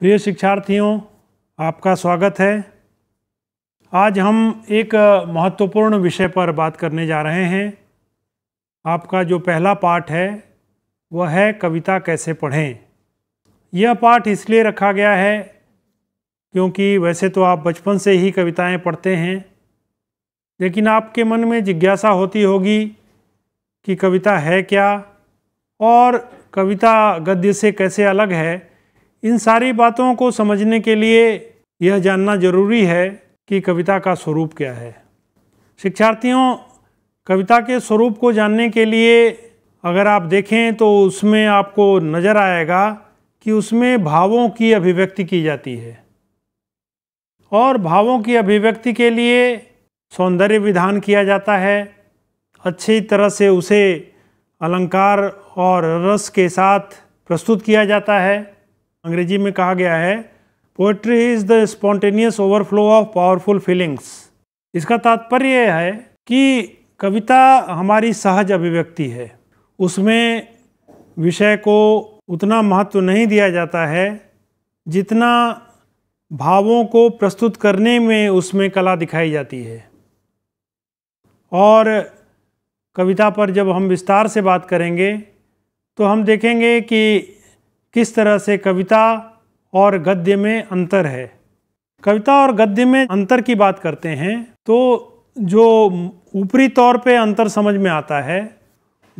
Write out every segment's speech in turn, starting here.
प्रिय शिक्षार्थियों आपका स्वागत है आज हम एक महत्वपूर्ण विषय पर बात करने जा रहे हैं आपका जो पहला पाठ है वह है कविता कैसे पढ़ें यह पाठ इसलिए रखा गया है क्योंकि वैसे तो आप बचपन से ही कविताएं पढ़ते हैं लेकिन आपके मन में जिज्ञासा होती होगी कि कविता है क्या और कविता गद्य से कैसे अलग है इन सारी बातों को समझने के लिए यह जानना जरूरी है कि कविता का स्वरूप क्या है शिक्षार्थियों कविता के स्वरूप को जानने के लिए अगर आप देखें तो उसमें आपको नज़र आएगा कि उसमें भावों की अभिव्यक्ति की जाती है और भावों की अभिव्यक्ति के लिए सौंदर्य विधान किया जाता है अच्छी तरह से उसे अलंकार और रस के साथ प्रस्तुत किया जाता है अंग्रेजी में कहा गया है poetry is the spontaneous overflow of powerful feelings इसका तात्पर्य यह है कि कविता हमारी सहज अभिव्यक्ति है उसमें विषय को उतना महत्व नहीं दिया जाता है जितना भावों को प्रस्तुत करने में उसमें कला दिखाई जाती है और कविता पर जब हम विस्तार से बात करेंगे तो हम देखेंगे कि किस तरह से कविता और गद्य में अंतर है कविता और गद्य में अंतर की बात करते हैं तो जो ऊपरी तौर पे अंतर समझ में आता है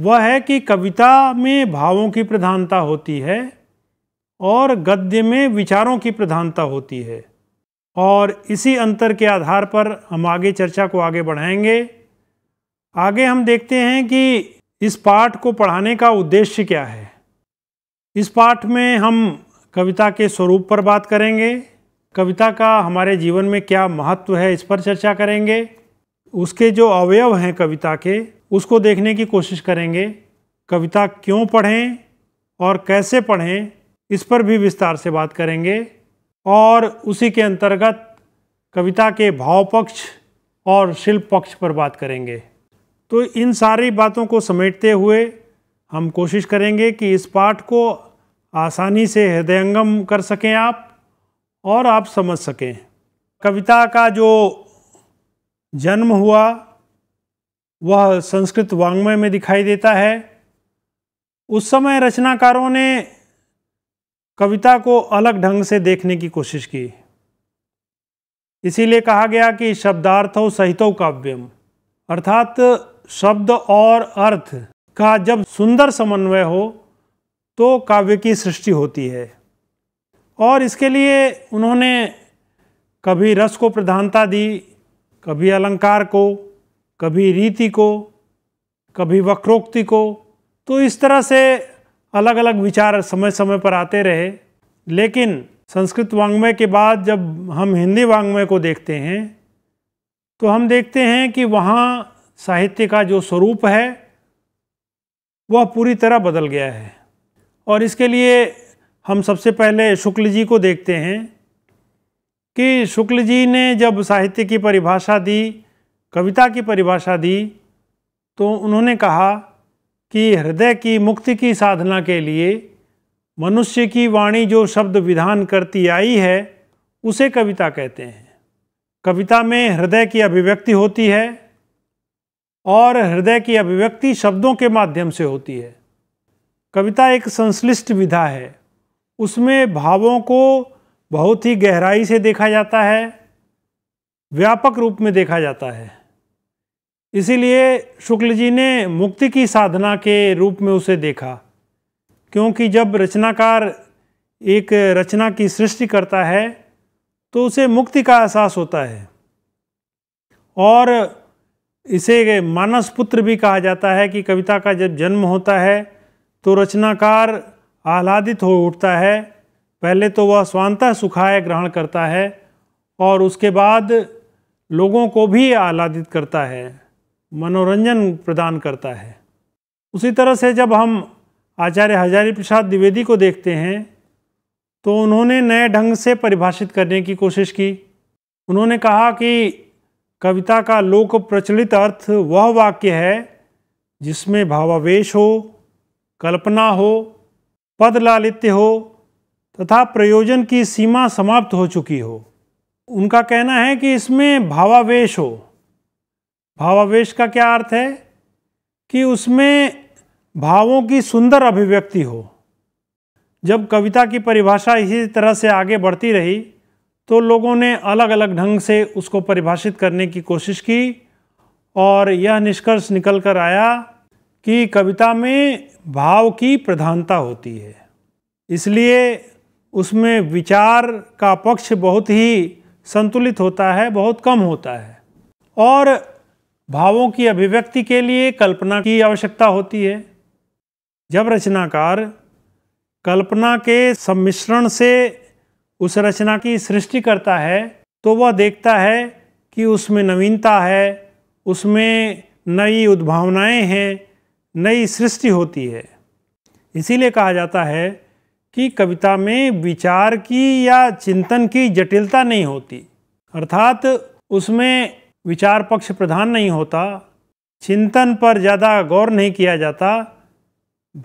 वह है कि कविता में भावों की प्रधानता होती है और गद्य में विचारों की प्रधानता होती है और इसी अंतर के आधार पर हम आगे चर्चा को आगे बढ़ाएंगे आगे हम देखते हैं कि इस पाठ को पढ़ाने का उद्देश्य क्या है इस पाठ में हम कविता के स्वरूप पर बात करेंगे कविता का हमारे जीवन में क्या महत्व है इस पर चर्चा करेंगे उसके जो अवयव हैं कविता के उसको देखने की कोशिश करेंगे कविता क्यों पढ़ें और कैसे पढ़ें इस पर भी विस्तार से बात करेंगे और उसी के अंतर्गत कविता के भाव पक्ष और शिल्प पक्ष पर बात करेंगे तो इन सारी बातों को समेटते हुए हम कोशिश करेंगे कि इस पाठ को आसानी से हृदयंगम कर सकें आप और आप समझ सकें कविता का जो जन्म हुआ वह संस्कृत वांग्मय में दिखाई देता है उस समय रचनाकारों ने कविता को अलग ढंग से देखने की कोशिश की इसीलिए कहा गया कि शब्दार्थों सहितो काव्यम अर्थात शब्द और अर्थ का जब सुंदर समन्वय हो तो काव्य की सृष्टि होती है और इसके लिए उन्होंने कभी रस को प्रधानता दी कभी अलंकार को कभी रीति को कभी वक्रोक्ति को तो इस तरह से अलग अलग विचार समय समय पर आते रहे लेकिन संस्कृत वांग्मय के बाद जब हम हिंदी वांग्मय को देखते हैं तो हम देखते हैं कि वहाँ साहित्य का जो स्वरूप है वह पूरी तरह बदल गया है और इसके लिए हम सबसे पहले शुक्ल जी को देखते हैं कि शुक्ल जी ने जब साहित्य की परिभाषा दी कविता की परिभाषा दी तो उन्होंने कहा कि हृदय की मुक्ति की साधना के लिए मनुष्य की वाणी जो शब्द विधान करती आई है उसे कविता कहते हैं कविता में हृदय की अभिव्यक्ति होती है और हृदय की अभिव्यक्ति शब्दों के माध्यम से होती है कविता एक संश्लिष्ट विधा है उसमें भावों को बहुत ही गहराई से देखा जाता है व्यापक रूप में देखा जाता है इसीलिए शुक्ल जी ने मुक्ति की साधना के रूप में उसे देखा क्योंकि जब रचनाकार एक रचना की सृष्टि करता है तो उसे मुक्ति का एहसास होता है और इसे मानस पुत्र भी कहा जाता है कि कविता का जब जन्म होता है तो रचनाकार आह्लादित हो उठता है पहले तो वह स्वांतः सुखाय ग्रहण करता है और उसके बाद लोगों को भी आह्लादित करता है मनोरंजन प्रदान करता है उसी तरह से जब हम आचार्य हजारी प्रसाद द्विवेदी को देखते हैं तो उन्होंने नए ढंग से परिभाषित करने की कोशिश की उन्होंने कहा कि कविता का लोक प्रचलित अर्थ वह वाक्य है जिसमें भावावेश हो कल्पना हो पद लालित्य हो तथा प्रयोजन की सीमा समाप्त हो चुकी हो उनका कहना है कि इसमें भावावेश हो भावावेश का क्या अर्थ है कि उसमें भावों की सुंदर अभिव्यक्ति हो जब कविता की परिभाषा इसी तरह से आगे बढ़ती रही तो लोगों ने अलग अलग ढंग से उसको परिभाषित करने की कोशिश की और यह निष्कर्ष निकल कर आया कि कविता में भाव की प्रधानता होती है इसलिए उसमें विचार का पक्ष बहुत ही संतुलित होता है बहुत कम होता है और भावों की अभिव्यक्ति के लिए कल्पना की आवश्यकता होती है जब रचनाकार कल्पना के सम्मिश्रण से उस रचना की सृष्टि करता है तो वह देखता है कि उसमें नवीनता है उसमें नई उद्भावनाएं हैं नई सृष्टि होती है इसीलिए कहा जाता है कि कविता में विचार की या चिंतन की जटिलता नहीं होती अर्थात उसमें विचार पक्ष प्रधान नहीं होता चिंतन पर ज़्यादा गौर नहीं किया जाता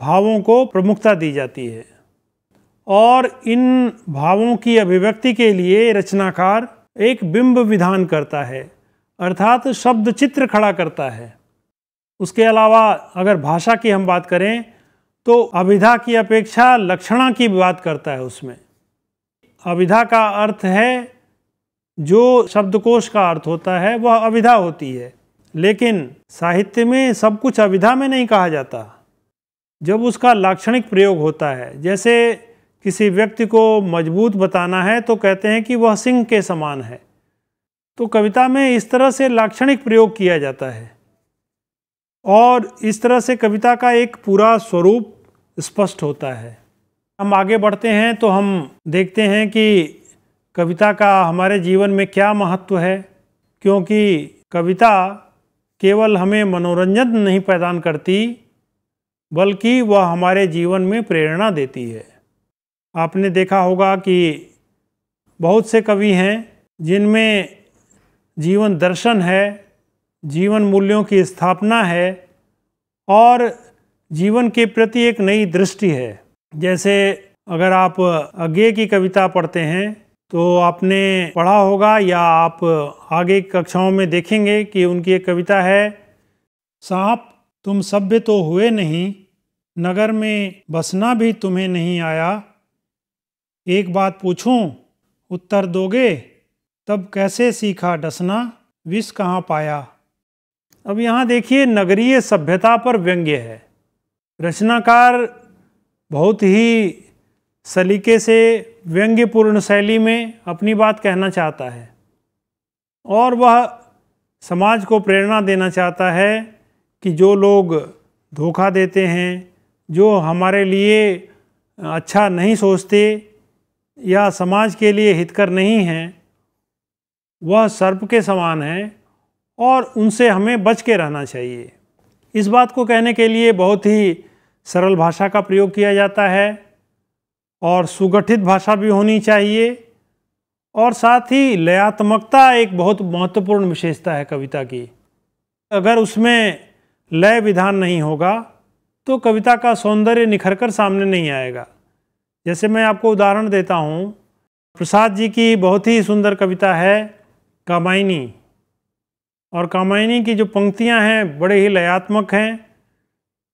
भावों को प्रमुखता दी जाती है और इन भावों की अभिव्यक्ति के लिए रचनाकार एक बिंब विधान करता है अर्थात शब्द चित्र खड़ा करता है उसके अलावा अगर भाषा की हम बात करें तो अभिधा की अपेक्षा लक्षणा की बात करता है उसमें अभिधा का अर्थ है जो शब्दकोश का अर्थ होता है वह अविधा होती है लेकिन साहित्य में सब कुछ अविधा में नहीं कहा जाता जब उसका लाक्षणिक प्रयोग होता है जैसे किसी व्यक्ति को मजबूत बताना है तो कहते हैं कि वह सिंह के समान है तो कविता में इस तरह से लाक्षणिक प्रयोग किया जाता है और इस तरह से कविता का एक पूरा स्वरूप स्पष्ट होता है हम आगे बढ़ते हैं तो हम देखते हैं कि कविता का हमारे जीवन में क्या महत्व है क्योंकि कविता केवल हमें मनोरंजन नहीं प्रदान करती बल्कि वह हमारे जीवन में प्रेरणा देती है आपने देखा होगा कि बहुत से कवि हैं जिनमें जीवन दर्शन है जीवन मूल्यों की स्थापना है और जीवन के प्रति एक नई दृष्टि है जैसे अगर आप आगे की कविता पढ़ते हैं तो आपने पढ़ा होगा या आप आगे कक्षाओं में देखेंगे कि उनकी एक कविता है सांप तुम सभ्य तो हुए नहीं नगर में बसना भी तुम्हें नहीं आया एक बात पूछूं उत्तर दोगे तब कैसे सीखा डसना विष कहाँ पाया अब यहाँ देखिए नगरीय सभ्यता पर व्यंग्य है रचनाकार बहुत ही सलीके से व्यंग्यपूर्ण शैली में अपनी बात कहना चाहता है और वह समाज को प्रेरणा देना चाहता है कि जो लोग धोखा देते हैं जो हमारे लिए अच्छा नहीं सोचते या समाज के लिए हितकर नहीं हैं वह सर्प के समान हैं और उनसे हमें बच के रहना चाहिए इस बात को कहने के लिए बहुत ही सरल भाषा का प्रयोग किया जाता है और सुगठित भाषा भी होनी चाहिए और साथ ही लयात्मकता एक बहुत महत्वपूर्ण विशेषता है कविता की अगर उसमें लय विधान नहीं होगा तो कविता का सौंदर्य निखर कर सामने नहीं आएगा जैसे मैं आपको उदाहरण देता हूँ प्रसाद जी की बहुत ही सुंदर कविता है कामायनी और कामायनी की जो पंक्तियाँ हैं बड़े ही लयात्मक हैं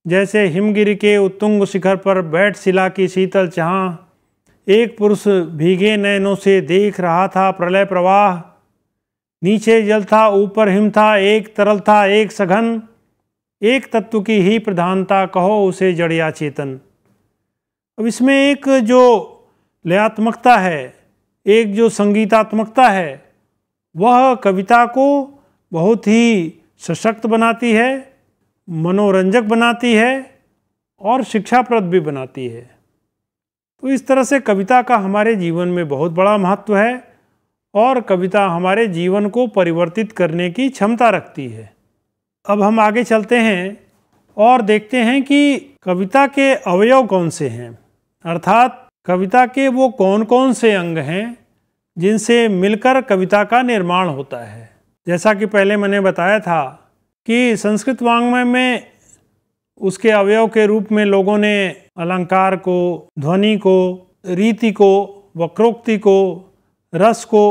जैसे हिमगिरी के उत्तुंग शिखर पर बैठ शिला की शीतल चहाँ एक पुरुष भीगे नयनों से देख रहा था प्रलय प्रवाह नीचे जल था ऊपर हिम था एक तरल था एक सघन एक तत्व की ही प्रधानता कहो उसे जड़िया चेतन अब इसमें एक जो लयात्मकता है एक जो संगीतात्मकता है वह कविता को बहुत ही सशक्त बनाती है मनोरंजक बनाती है और शिक्षाप्रद भी बनाती है तो इस तरह से कविता का हमारे जीवन में बहुत बड़ा महत्व है और कविता हमारे जीवन को परिवर्तित करने की क्षमता रखती है अब हम आगे चलते हैं और देखते हैं कि कविता के अवयव कौन से हैं अर्थात कविता के वो कौन कौन से अंग हैं जिनसे मिलकर कविता का निर्माण होता है जैसा कि पहले मैंने बताया था कि संस्कृत वांग्मय में उसके अवयव के रूप में लोगों ने अलंकार को ध्वनि को रीति को वक्रोक्ति को रस को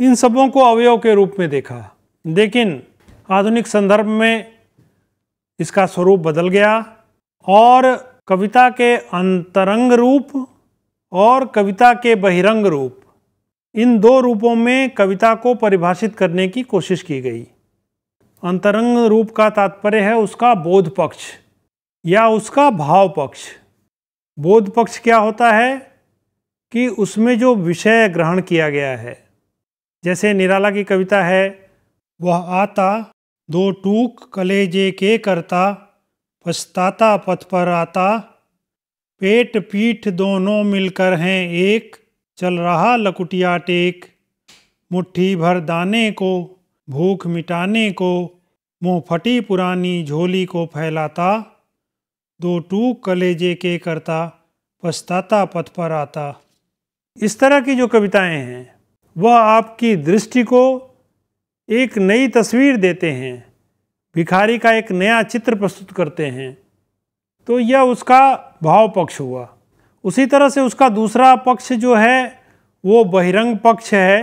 इन सबों को अवयव के रूप में देखा लेकिन आधुनिक संदर्भ में इसका स्वरूप बदल गया और कविता के अंतरंग रूप और कविता के बहिरंग रूप इन दो रूपों में कविता को परिभाषित करने की कोशिश की गई अंतरंग रूप का तात्पर्य है उसका बोध पक्ष या उसका भाव पक्ष बोध पक्ष क्या होता है कि उसमें जो विषय ग्रहण किया गया है जैसे निराला की कविता है वह आता दो टूक कलेजे के करता पछताता पथ पर आता पेट पीठ दोनों मिलकर हैं एक चल रहा लकुटिया टेक मुट्ठी भर दाने को भूख मिटाने को मुँह फटी पुरानी झोली को फैलाता दो टूक कलेजे के करता पछताता पथ पर आता इस तरह की जो कविताएं हैं वह आपकी दृष्टि को एक नई तस्वीर देते हैं भिखारी का एक नया चित्र प्रस्तुत करते हैं तो यह उसका भाव पक्ष हुआ उसी तरह से उसका दूसरा पक्ष जो है वो बहिरंग पक्ष है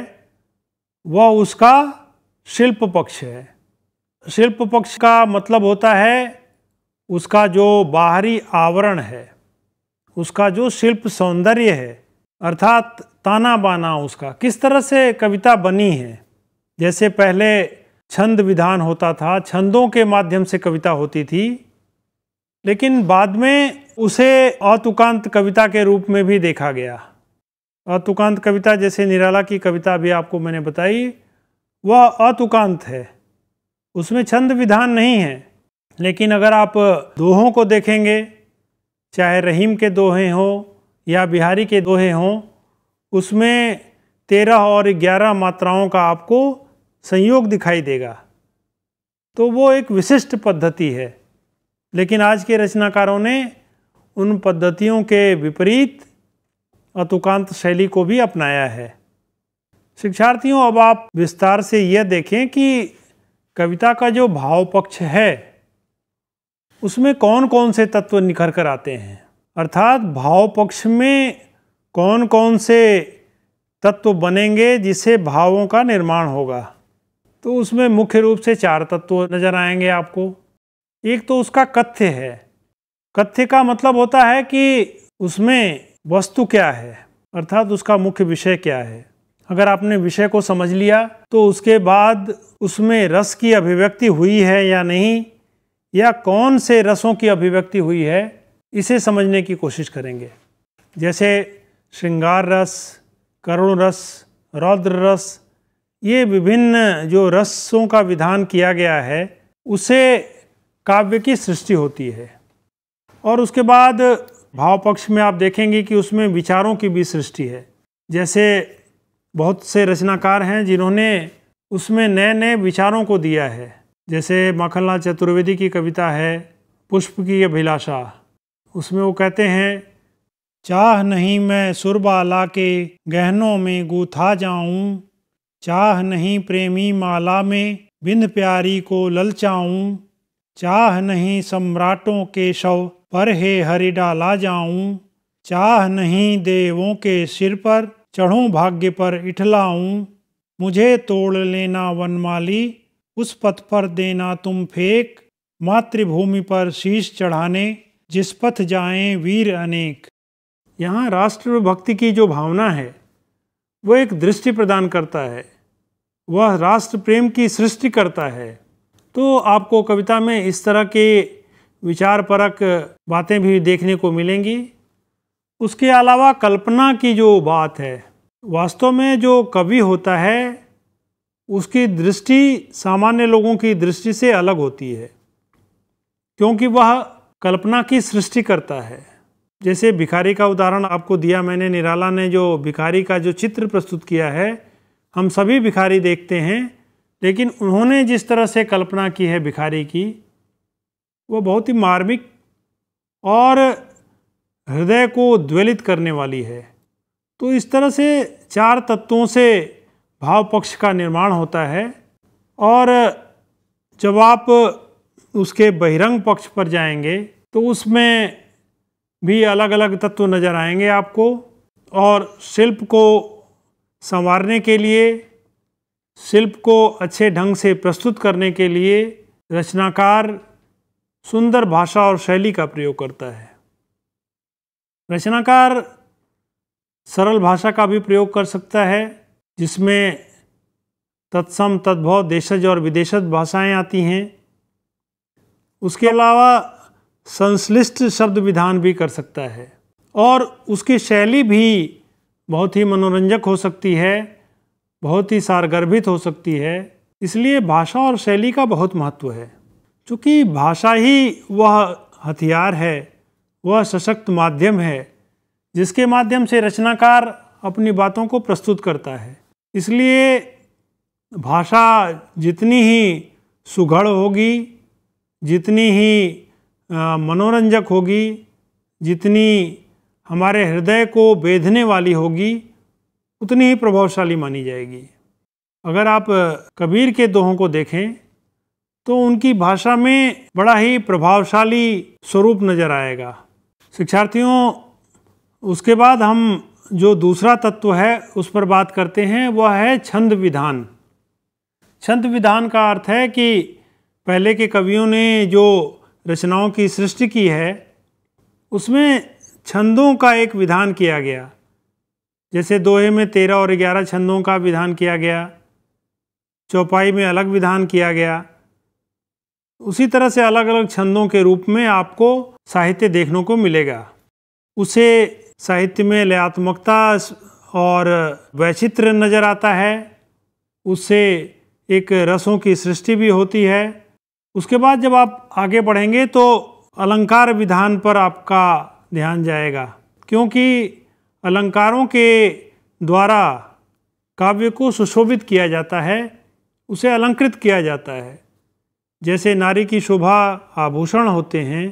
वह उसका शिल्प पक्ष है शिल्प पक्ष का मतलब होता है उसका जो बाहरी आवरण है उसका जो शिल्प सौंदर्य है अर्थात ताना बाना उसका किस तरह से कविता बनी है जैसे पहले छंद विधान होता था छंदों के माध्यम से कविता होती थी लेकिन बाद में उसे अतुकांत कविता के रूप में भी देखा गया अतुकांत कविता जैसे निराला की कविता भी आपको मैंने बताई वह अतुकांत है उसमें छंद विधान नहीं है लेकिन अगर आप दोहों को देखेंगे चाहे रहीम के दोहे हों या बिहारी के दोहे हों उसमें तेरह और ग्यारह मात्राओं का आपको संयोग दिखाई देगा तो वो एक विशिष्ट पद्धति है लेकिन आज के रचनाकारों ने उन पद्धतियों के विपरीत अतुकांत शैली को भी अपनाया है शिक्षार्थियों अब आप विस्तार से यह देखें कि कविता का जो भाव पक्ष है उसमें कौन कौन से तत्व निखर कर आते हैं अर्थात भाव पक्ष में कौन कौन से तत्व बनेंगे जिससे भावों का निर्माण होगा तो उसमें मुख्य रूप से चार तत्व नज़र आएंगे आपको एक तो उसका कथ्य है कथ्य का मतलब होता है कि उसमें वस्तु क्या है अर्थात उसका मुख्य विषय क्या है अगर आपने विषय को समझ लिया तो उसके बाद उसमें रस की अभिव्यक्ति हुई है या नहीं या कौन से रसों की अभिव्यक्ति हुई है इसे समझने की कोशिश करेंगे जैसे श्रृंगार रस करुण रस रौद्र रस ये विभिन्न जो रसों का विधान किया गया है उसे काव्य की सृष्टि होती है और उसके बाद भाव पक्ष में आप देखेंगे कि उसमें विचारों की भी सृष्टि है जैसे बहुत से रचनाकार हैं जिन्होंने उसमें नए नए विचारों को दिया है जैसे माखनलाल चतुर्वेदी की कविता है पुष्प की अभिलाषा उसमें वो कहते हैं चाह नहीं मैं सुरबाला के गहनों में गूथा जाऊं चाह नहीं प्रेमी माला में बिन प्यारी को ललचाऊं चाह नहीं सम्राटों के शव पर हे हरि डाला जाऊं चाह नहीं देवों के सिर पर चढ़ूं भाग्य पर इठलाऊं मुझे तोड़ लेना वनमाली उस पथ पर देना तुम फेंक मातृभूमि पर शीश चढ़ाने जिस पथ जाएं वीर अनेक यहाँ राष्ट्र भक्ति की जो भावना है वह एक दृष्टि प्रदान करता है वह राष्ट्र प्रेम की सृष्टि करता है तो आपको कविता में इस तरह के विचारपरक बातें भी देखने को मिलेंगी उसके अलावा कल्पना की जो बात है वास्तव में जो कवि होता है उसकी दृष्टि सामान्य लोगों की दृष्टि से अलग होती है क्योंकि वह कल्पना की सृष्टि करता है जैसे भिखारी का उदाहरण आपको दिया मैंने निराला ने जो भिखारी का जो चित्र प्रस्तुत किया है हम सभी भिखारी देखते हैं लेकिन उन्होंने जिस तरह से कल्पना की है भिखारी की वो बहुत ही मार्मिक और हृदय को द्वेलित करने वाली है तो इस तरह से चार तत्वों से भाव पक्ष का निर्माण होता है और जब आप उसके बहिरंग पक्ष पर जाएंगे तो उसमें भी अलग अलग तत्व नज़र आएंगे आपको और शिल्प को संवारने के लिए शिल्प को अच्छे ढंग से प्रस्तुत करने के लिए रचनाकार सुंदर भाषा और शैली का प्रयोग करता है रचनाकार सरल भाषा का भी प्रयोग कर सकता है जिसमें तत्सम तद्भव देशज और विदेशज भाषाएं आती हैं उसके अलावा संश्लिष्ट शब्द विधान भी कर सकता है और उसकी शैली भी बहुत ही मनोरंजक हो सकती है बहुत ही सारगर्भित हो सकती है इसलिए भाषा और शैली का बहुत महत्व है क्योंकि भाषा ही वह हथियार है वह सशक्त माध्यम है जिसके माध्यम से रचनाकार अपनी बातों को प्रस्तुत करता है इसलिए भाषा जितनी ही सुघड़ होगी जितनी ही मनोरंजक होगी जितनी हमारे हृदय को बेधने वाली होगी उतनी ही प्रभावशाली मानी जाएगी अगर आप कबीर के दोहों को देखें तो उनकी भाषा में बड़ा ही प्रभावशाली स्वरूप नज़र आएगा शिक्षार्थियों उसके बाद हम जो दूसरा तत्व है उस पर बात करते हैं वह है छंद विधान छंद विधान का अर्थ है कि पहले के कवियों ने जो रचनाओं की सृष्टि की है उसमें छंदों का एक विधान किया गया जैसे दोहे में तेरह और ग्यारह छंदों का विधान किया गया चौपाई में अलग विधान किया गया उसी तरह से अलग अलग छंदों के रूप में आपको साहित्य देखने को मिलेगा उसे साहित्य में लयात्मकता और वैचित्र नज़र आता है उससे एक रसों की सृष्टि भी होती है उसके बाद जब आप आगे बढ़ेंगे तो अलंकार विधान पर आपका ध्यान जाएगा क्योंकि अलंकारों के द्वारा काव्य को सुशोभित किया जाता है उसे अलंकृत किया जाता है जैसे नारी की शोभा आभूषण होते हैं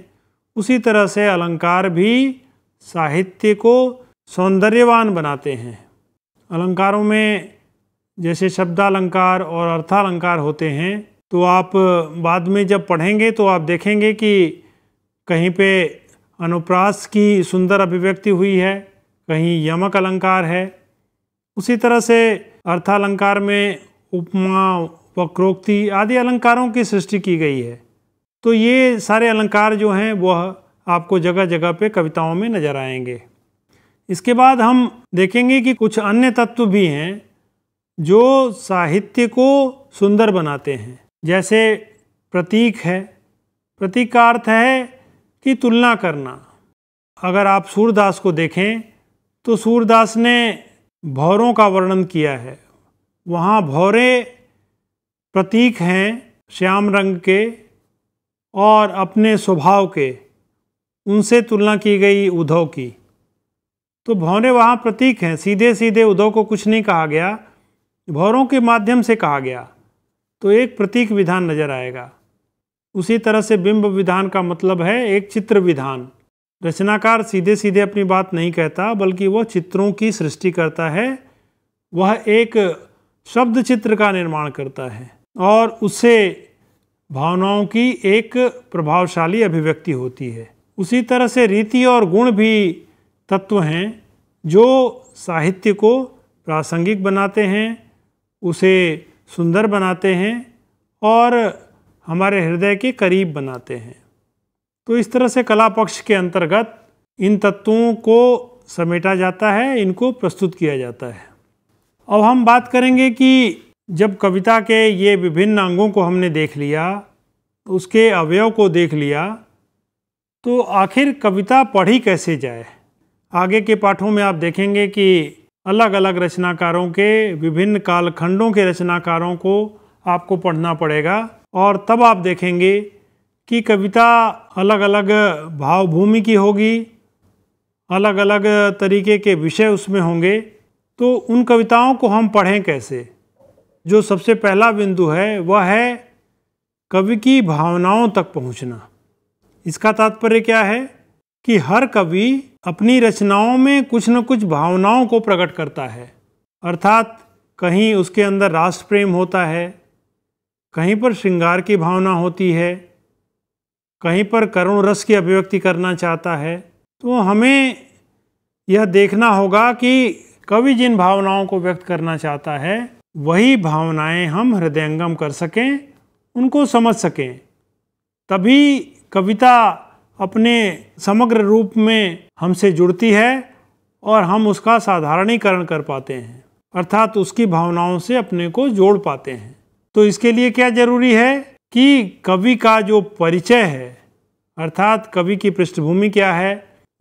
उसी तरह से अलंकार भी साहित्य को सौंदर्यवान बनाते हैं अलंकारों में जैसे शब्दालंकार और अर्थालंकार होते हैं तो आप बाद में जब पढ़ेंगे तो आप देखेंगे कि कहीं पे अनुप्रास की सुंदर अभिव्यक्ति हुई है कहीं यमक अलंकार है उसी तरह से अर्थालंकार में उपमा वक्रोक्ति आदि अलंकारों की सृष्टि की गई है तो ये सारे अलंकार जो हैं वह आपको जगह जगह पे कविताओं में नजर आएंगे इसके बाद हम देखेंगे कि कुछ अन्य तत्व भी हैं जो साहित्य को सुंदर बनाते हैं जैसे प्रतीक है प्रतीक का अर्थ है कि तुलना करना अगर आप सूरदास को देखें तो सूरदास ने भौरों का वर्णन किया है वहाँ भौरे प्रतीक हैं श्याम रंग के और अपने स्वभाव के उनसे तुलना की गई उद्धव की तो भौरे वहाँ प्रतीक हैं सीधे सीधे उद्धव को कुछ नहीं कहा गया भौरों के माध्यम से कहा गया तो एक प्रतीक विधान नजर आएगा उसी तरह से बिंब विधान का मतलब है एक चित्र विधान रचनाकार सीधे सीधे अपनी बात नहीं कहता बल्कि वह चित्रों की सृष्टि करता है वह एक शब्द चित्र का निर्माण करता है और उससे भावनाओं की एक प्रभावशाली अभिव्यक्ति होती है उसी तरह से रीति और गुण भी तत्व हैं जो साहित्य को प्रासंगिक बनाते हैं उसे सुंदर बनाते हैं और हमारे हृदय के करीब बनाते हैं तो इस तरह से कला पक्ष के अंतर्गत इन तत्वों को समेटा जाता है इनको प्रस्तुत किया जाता है अब हम बात करेंगे कि जब कविता के ये विभिन्न अंगों को हमने देख लिया उसके अवयव को देख लिया तो आखिर कविता पढ़ी कैसे जाए आगे के पाठों में आप देखेंगे कि अलग अलग रचनाकारों के विभिन्न कालखंडों के रचनाकारों को आपको पढ़ना पड़ेगा और तब आप देखेंगे कि कविता अलग अलग भावभूमि की होगी अलग अलग तरीके के विषय उसमें होंगे तो उन कविताओं को हम पढ़ें कैसे जो सबसे पहला बिंदु है वह है कवि की भावनाओं तक पहुंचना इसका तात्पर्य क्या है कि हर कवि अपनी रचनाओं में कुछ न कुछ भावनाओं को प्रकट करता है अर्थात कहीं उसके अंदर राष्ट्र प्रेम होता है कहीं पर श्रृंगार की भावना होती है कहीं पर करुण रस की अभिव्यक्ति करना चाहता है तो हमें यह देखना होगा कि कवि जिन भावनाओं को व्यक्त करना चाहता है वही भावनाएं हम हृदयंगम कर सकें उनको समझ सकें तभी कविता अपने समग्र रूप में हमसे जुड़ती है और हम उसका साधारणीकरण कर पाते हैं अर्थात उसकी भावनाओं से अपने को जोड़ पाते हैं तो इसके लिए क्या जरूरी है कि कवि का जो परिचय है अर्थात कवि की पृष्ठभूमि क्या है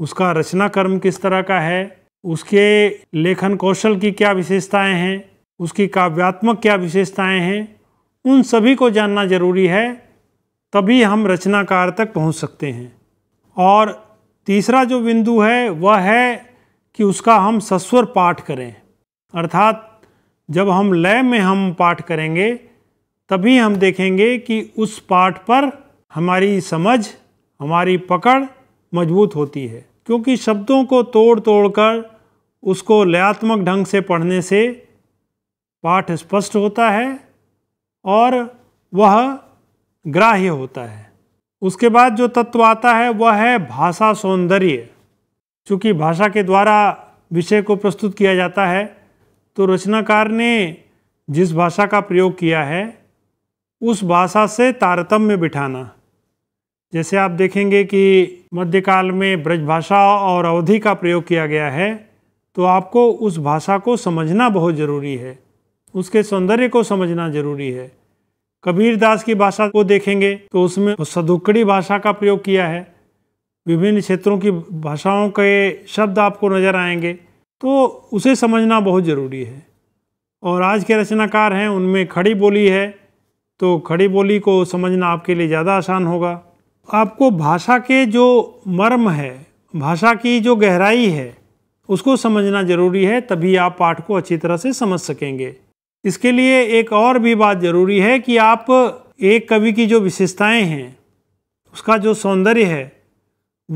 उसका रचना कर्म किस तरह का है उसके लेखन कौशल की क्या विशेषताएं हैं उसकी काव्यात्मक क्या विशेषताएं हैं उन सभी को जानना जरूरी है तभी हम रचनाकार तक पहुंच सकते हैं और तीसरा जो बिंदु है वह है कि उसका हम सस्वर पाठ करें अर्थात जब हम लय में हम पाठ करेंगे तभी हम देखेंगे कि उस पाठ पर हमारी समझ हमारी पकड़ मजबूत होती है क्योंकि शब्दों को तोड़ तोड़ कर उसको लयात्मक ढंग से पढ़ने से पाठ स्पष्ट होता है और वह ग्राह्य होता है उसके बाद जो तत्व आता है वह है भाषा सौंदर्य चूँकि भाषा के द्वारा विषय को प्रस्तुत किया जाता है तो रचनाकार ने जिस भाषा का प्रयोग किया है उस भाषा से तारतम्य बिठाना जैसे आप देखेंगे कि मध्यकाल में ब्रजभाषा और अवधि का प्रयोग किया गया है तो आपको उस भाषा को समझना बहुत ज़रूरी है उसके सौंदर्य को समझना ज़रूरी है कबीर दास की भाषा को देखेंगे तो उसमें सदुकड़ी भाषा का प्रयोग किया है विभिन्न क्षेत्रों की भाषाओं के शब्द आपको नज़र आएंगे तो उसे समझना बहुत ज़रूरी है और आज के रचनाकार हैं उनमें खड़ी बोली है तो खड़ी बोली को समझना आपके लिए ज़्यादा आसान होगा आपको भाषा के जो मर्म है भाषा की जो गहराई है उसको समझना ज़रूरी है तभी आप पाठ को अच्छी तरह से समझ सकेंगे इसके लिए एक और भी बात ज़रूरी है कि आप एक कवि की जो विशेषताएं हैं उसका जो सौंदर्य है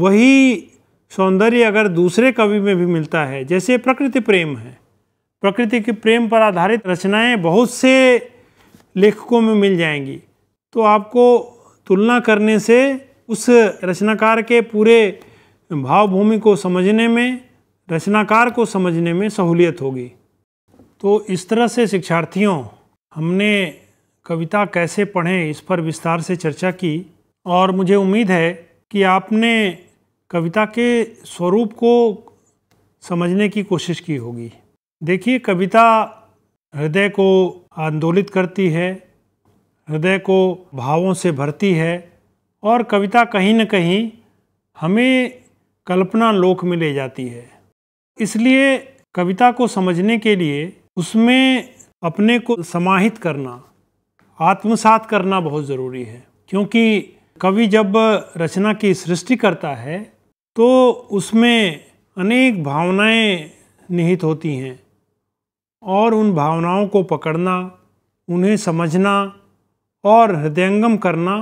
वही सौंदर्य अगर दूसरे कवि में भी मिलता है जैसे प्रकृति प्रेम है प्रकृति के प्रेम पर आधारित रचनाएं बहुत से लेखकों में मिल जाएंगी तो आपको तुलना करने से उस रचनाकार के पूरे भावभूमि को समझने में रचनाकार को समझने में सहूलियत होगी तो इस तरह से शिक्षार्थियों हमने कविता कैसे पढ़ें इस पर विस्तार से चर्चा की और मुझे उम्मीद है कि आपने कविता के स्वरूप को समझने की कोशिश की होगी देखिए कविता हृदय को आंदोलित करती है हृदय को भावों से भरती है और कविता कहीं न कहीं हमें कल्पना लोक में ले जाती है इसलिए कविता को समझने के लिए उसमें अपने को समाहित करना आत्मसात करना बहुत ज़रूरी है क्योंकि कवि जब रचना की सृष्टि करता है तो उसमें अनेक भावनाएं निहित होती हैं और उन भावनाओं को पकड़ना उन्हें समझना और हृदयंगम करना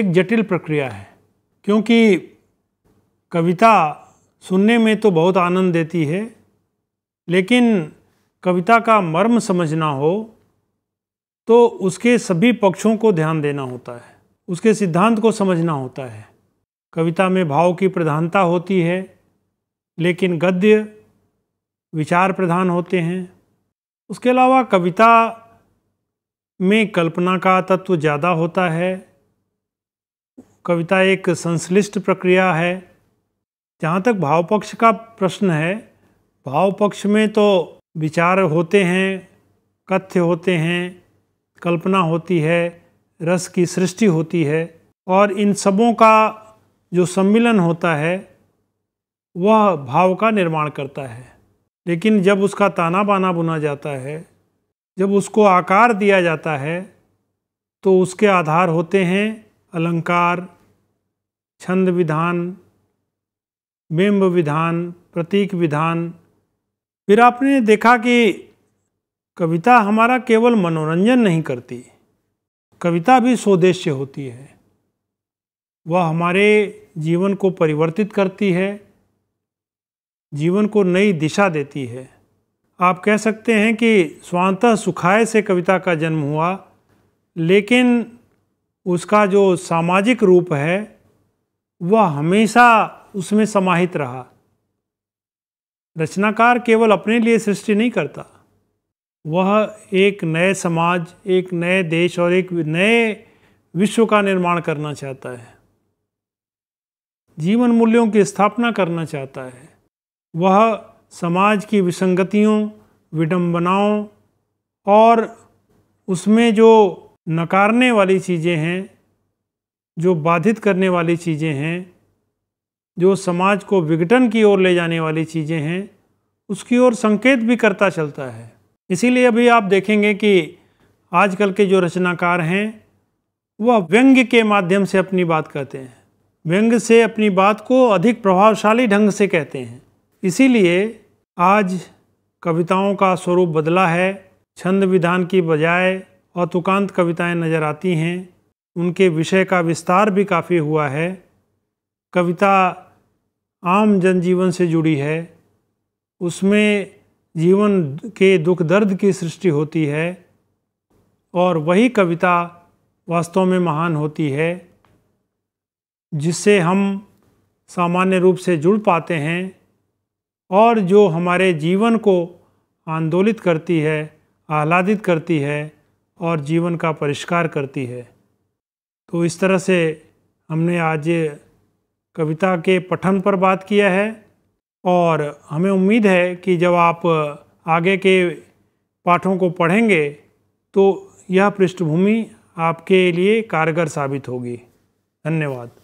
एक जटिल प्रक्रिया है क्योंकि कविता सुनने में तो बहुत आनंद देती है लेकिन कविता का मर्म समझना हो तो उसके सभी पक्षों को ध्यान देना होता है उसके सिद्धांत को समझना होता है कविता में भाव की प्रधानता होती है लेकिन गद्य विचार प्रधान होते हैं उसके अलावा कविता में कल्पना का तत्व ज़्यादा होता है कविता एक संश्लिष्ट प्रक्रिया है जहाँ तक भाव पक्ष का प्रश्न है भाव पक्ष में तो विचार होते हैं कथ्य होते हैं कल्पना होती है रस की सृष्टि होती है और इन सबों का जो सम्मिलन होता है वह भाव का निर्माण करता है लेकिन जब उसका ताना बाना बुना जाता है जब उसको आकार दिया जाता है तो उसके आधार होते हैं अलंकार छंद विधान बिंब विधान प्रतीक विधान फिर आपने देखा कि कविता हमारा केवल मनोरंजन नहीं करती कविता भी स्वदेश्य होती है वह हमारे जीवन को परिवर्तित करती है जीवन को नई दिशा देती है आप कह सकते हैं कि स्वांतः सुखाय से कविता का जन्म हुआ लेकिन उसका जो सामाजिक रूप है वह हमेशा उसमें समाहित रहा रचनाकार केवल अपने लिए सृष्टि नहीं करता वह एक नए समाज एक नए देश और एक नए विश्व का निर्माण करना चाहता है जीवन मूल्यों की स्थापना करना चाहता है वह समाज की विसंगतियों विडंबनाओं और उसमें जो नकारने वाली चीज़ें हैं जो बाधित करने वाली चीज़ें हैं जो समाज को विघटन की ओर ले जाने वाली चीज़ें हैं उसकी ओर संकेत भी करता चलता है इसीलिए अभी आप देखेंगे कि आजकल के जो रचनाकार हैं वह व्यंग्य के माध्यम से अपनी बात कहते हैं व्यंग्य से अपनी बात को अधिक प्रभावशाली ढंग से कहते हैं इसीलिए आज कविताओं का स्वरूप बदला है छंद विधान की बजाय औतुकांत कविताएं नज़र आती हैं उनके विषय का विस्तार भी काफ़ी हुआ है कविता आम जनजीवन से जुड़ी है उसमें जीवन के दुख दर्द की सृष्टि होती है और वही कविता वास्तव में महान होती है जिससे हम सामान्य रूप से जुड़ पाते हैं और जो हमारे जीवन को आंदोलित करती है आह्लादित करती है और जीवन का परिष्कार करती है तो इस तरह से हमने आज कविता के पठन पर बात किया है और हमें उम्मीद है कि जब आप आगे के पाठों को पढ़ेंगे तो यह पृष्ठभूमि आपके लिए कारगर साबित होगी धन्यवाद